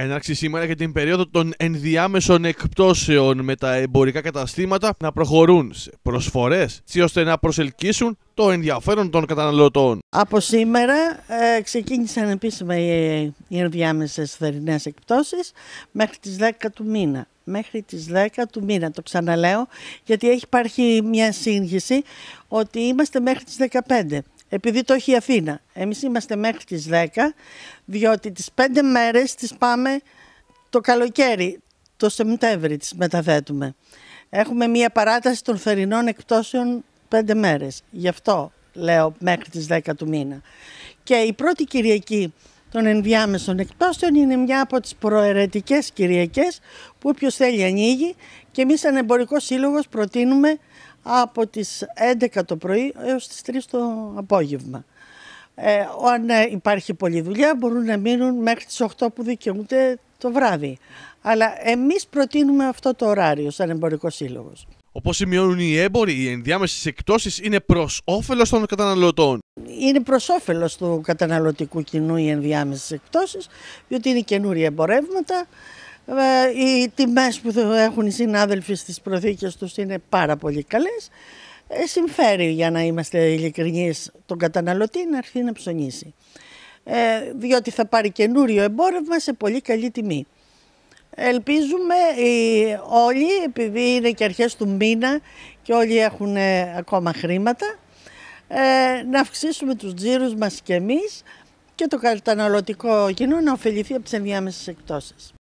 Έναρξη σήμερα για την περίοδο των ενδιάμεσων εκπτώσεων με τα εμπορικά καταστήματα να προχωρούν σε προσφορές ώστε να προσελκύσουν το ενδιαφέρον των καταναλωτών. Από σήμερα ε, ξεκίνησαν επίσημα οι, οι ενδιάμεσες θερινές εκπτώσεις μέχρι τις 10 του μήνα μέχρι τις 10 του μήνα. Το ξαναλέω, γιατί έχει υπάρχει μια σύγχυση ότι είμαστε μέχρι τις 15 επειδή το έχει η Αθήνα. Εμείς είμαστε μέχρι τις 10, διότι τις 5 μέρες τις πάμε το καλοκαίρι, το Σεπτέμβρη τις μεταθέτουμε. Έχουμε μία παράταση των θερινών εκπτώσεων 5 μέρες. Γι' αυτό λέω μέχρι τις 10 του μήνα. Και η πρώτη Κυριακή των ενδιάμεσων εκπτώσεων είναι μια από τις προαιρετικές Κυριακές που όποιος θέλει ανοίγει και εμείς σαν εμπορικός σύλλογος προτείνουμε από τις 11 το πρωί έως τις 3 το απόγευμα. Ε, αν ναι, υπάρχει πολλή δουλειά μπορούν να μείνουν μέχρι τις 8 που δικαιούνται το βράδυ. Αλλά εμείς προτείνουμε αυτό το ωράριο σαν εμπορικός σύλλογος. Όπως σημειώνουν οι έμποροι, οι ενδιάμεσες εκτόσεις είναι προς όφελος των καταναλωτών. Είναι προς όφελος του καταναλωτικού κοινού οι ενδιάμεσες εκτόσεις... διότι είναι καινούρια εμπορεύματα, ε, οι τιμές που έχουν οι συνάδελφοι στις προθήκες τους είναι πάρα πολύ καλές. Ε, συμφέρει, για να είμαστε ειλικρινείς, τον καταναλωτή να έρθει να ψωνίσει. Ε, διότι θα πάρει καινούριο εμπόρευμα σε πολύ καλή τιμή. Ελπίζουμε όλοι, επειδή είναι και αρχές του μήνα και όλοι έχουν ε, ακόμα χρήματα, να αυξήσουμε τους τζίρους μας και και το καταναλωτικό κοινό να ωφεληθεί από τις ενδιάμεσες εκτόσεις.